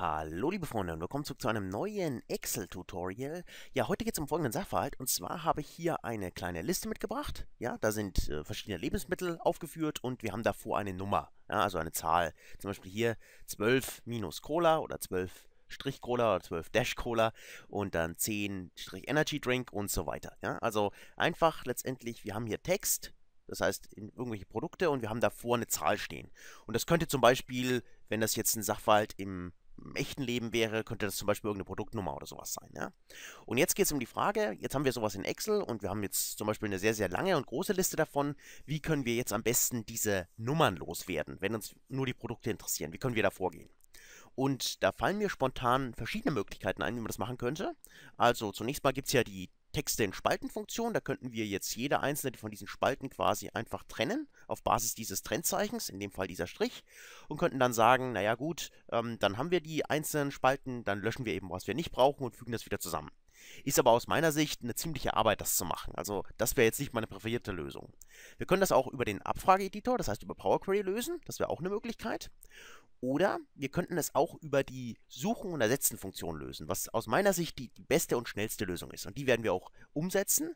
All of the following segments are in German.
Hallo liebe Freunde und willkommen zurück zu einem neuen Excel-Tutorial. Ja, heute geht es um folgenden Sachverhalt und zwar habe ich hier eine kleine Liste mitgebracht. Ja, da sind äh, verschiedene Lebensmittel aufgeführt und wir haben davor eine Nummer, ja, also eine Zahl. Zum Beispiel hier 12 minus Cola oder 12 Strich Cola oder 12 Dash Cola und dann 10 Strich Energy Drink und so weiter. Ja, also einfach letztendlich, wir haben hier Text, das heißt in irgendwelche Produkte und wir haben davor eine Zahl stehen. Und das könnte zum Beispiel, wenn das jetzt ein Sachverhalt im echten Leben wäre, könnte das zum Beispiel irgendeine Produktnummer oder sowas sein. Ja? Und jetzt geht es um die Frage, jetzt haben wir sowas in Excel und wir haben jetzt zum Beispiel eine sehr, sehr lange und große Liste davon. Wie können wir jetzt am besten diese Nummern loswerden, wenn uns nur die Produkte interessieren? Wie können wir da vorgehen? Und da fallen mir spontan verschiedene Möglichkeiten ein, wie man das machen könnte. Also zunächst mal gibt es ja die Texte in Spaltenfunktion. Da könnten wir jetzt jede einzelne von diesen Spalten quasi einfach trennen, auf Basis dieses Trennzeichens, in dem Fall dieser Strich, und könnten dann sagen, naja gut, ähm, dann haben wir die einzelnen Spalten, dann löschen wir eben, was wir nicht brauchen und fügen das wieder zusammen. Ist aber aus meiner Sicht eine ziemliche Arbeit, das zu machen. Also das wäre jetzt nicht meine präferierte Lösung. Wir können das auch über den Abfrageeditor, das heißt über Power Query lösen. Das wäre auch eine Möglichkeit. Oder wir könnten es auch über die Suchen- und Ersetzen-Funktion lösen, was aus meiner Sicht die, die, beste und schnellste Lösung ist. Und die werden wir auch umsetzen.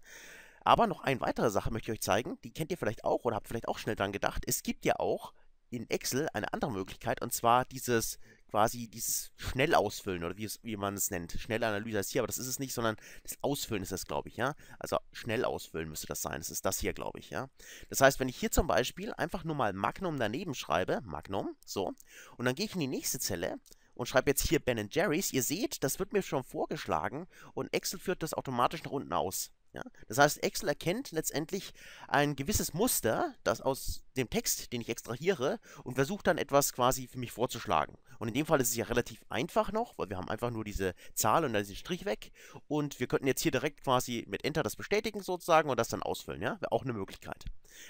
Aber noch eine weitere Sache möchte ich euch zeigen, die kennt ihr vielleicht auch oder habt vielleicht auch schnell dran gedacht. Es gibt ja auch in Excel eine andere Möglichkeit, und zwar dieses quasi dieses Schnellausfüllen oder wie, es, wie man es nennt. Schnellanalyse heißt hier, aber das ist es nicht, sondern das Ausfüllen ist das, glaube ich, ja. Also Schnellausfüllen müsste das sein. Das ist das hier, glaube ich, ja. Das heißt, wenn ich hier zum Beispiel einfach nur mal Magnum daneben schreibe, Magnum, so, und dann gehe ich in die nächste Zelle, und schreibe jetzt hier Ben Jerry's. Ihr seht, das wird mir schon vorgeschlagen und Excel führt das automatisch nach unten aus. Ja? Das heißt, Excel erkennt letztendlich ein gewisses Muster, das aus dem Text, den ich extrahiere und versuche dann etwas quasi für mich vorzuschlagen. Und in dem Fall ist es ja relativ einfach noch, weil wir haben einfach nur diese Zahl und dann diesen Strich weg und wir könnten jetzt hier direkt quasi mit Enter das bestätigen sozusagen und das dann ausfüllen, ja? Wäre auch eine Möglichkeit.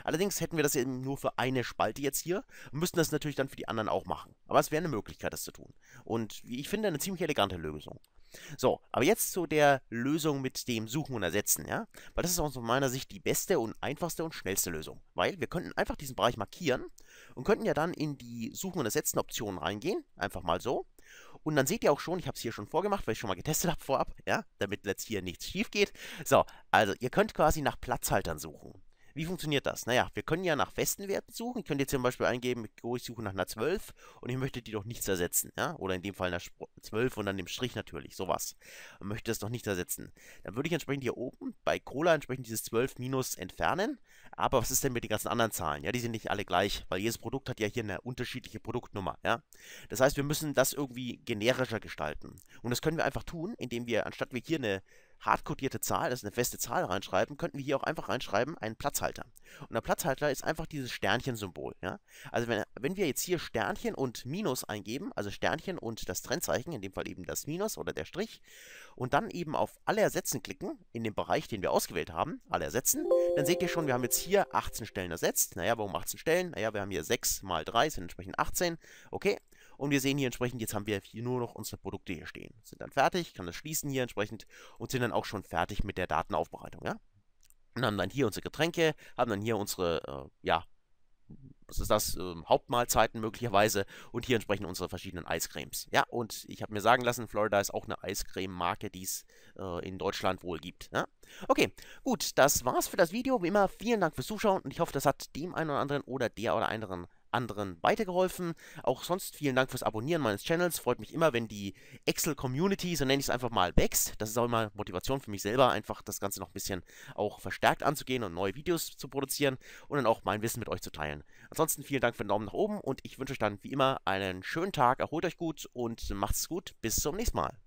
Allerdings hätten wir das eben nur für eine Spalte jetzt hier und müssten das natürlich dann für die anderen auch machen. Aber es wäre eine Möglichkeit, das zu tun. Und wie ich finde, eine ziemlich elegante Lösung. So, aber jetzt zu der Lösung mit dem Suchen und Ersetzen, ja? Weil das ist aus meiner Sicht die beste und einfachste und schnellste Lösung. Weil wir könnten einfach diesen diesen Bereich markieren und könnten ja dann in die Suchen und Ersetzen Optionen reingehen, einfach mal so. Und dann seht ihr auch schon, ich habe es hier schon vorgemacht, weil ich schon mal getestet habe vorab, ja, damit jetzt hier nichts schief geht. So, also ihr könnt quasi nach Platzhaltern suchen. Wie funktioniert das? Naja, wir können ja nach festen Werten suchen. Ich könnte jetzt zum Beispiel eingeben, oh, ich suche nach einer 12 und ich möchte die doch nicht zersetzen. Ja? Oder in dem Fall einer 12 und dann dem Strich natürlich, sowas. Und möchte das doch nicht zersetzen. Dann würde ich entsprechend hier oben bei Cola entsprechend dieses 12 minus entfernen. Aber was ist denn mit den ganzen anderen Zahlen? Ja, die sind nicht alle gleich, weil jedes Produkt hat ja hier eine unterschiedliche Produktnummer. Ja? Das heißt, wir müssen das irgendwie generischer gestalten. Und das können wir einfach tun, indem wir, anstatt wir hier eine hardcodierte Zahl, das ist eine feste Zahl reinschreiben, könnten wir hier auch einfach reinschreiben, einen Platzhalter. Und der Platzhalter ist einfach dieses Sternchen-Symbol. Ja? Also wenn, wenn wir jetzt hier Sternchen und Minus eingeben, also Sternchen und das Trennzeichen, in dem Fall eben das Minus oder der Strich, und dann eben auf alle ersetzen klicken, in dem Bereich, den wir ausgewählt haben, alle ersetzen, dann seht ihr schon, wir haben jetzt hier 18 Stellen ersetzt. Naja, warum 18 Stellen? Naja, wir haben hier 6 mal 3 sind entsprechend 18. Okay, und wir sehen hier entsprechend, jetzt haben wir hier nur noch unsere Produkte hier stehen. Sind dann fertig, kann das schließen hier entsprechend und sind dann auch schon fertig mit der Datenaufbereitung, ja. Und haben dann hier unsere Getränke, haben dann hier unsere, äh, ja, was ist das, äh, Hauptmahlzeiten möglicherweise und hier entsprechend unsere verschiedenen Eiscremes. Ja, und ich habe mir sagen lassen, Florida ist auch eine Eiscreme-Marke, die es äh, in Deutschland wohl gibt. Ja? Okay, gut, das war's für das Video. Wie immer, vielen Dank fürs Zuschauen und ich hoffe, das hat dem einen oder anderen oder der oder anderen anderen weitergeholfen. Auch sonst vielen Dank fürs Abonnieren meines Channels. Freut mich immer, wenn die Excel-Community, so nenne ich es einfach mal, wächst. Das ist auch immer Motivation für mich selber, einfach das Ganze noch ein bisschen auch verstärkt anzugehen und neue Videos zu produzieren und dann auch mein Wissen mit euch zu teilen. Ansonsten vielen Dank für den Daumen nach oben und ich wünsche euch dann wie immer einen schönen Tag, erholt euch gut und macht's gut. Bis zum nächsten Mal.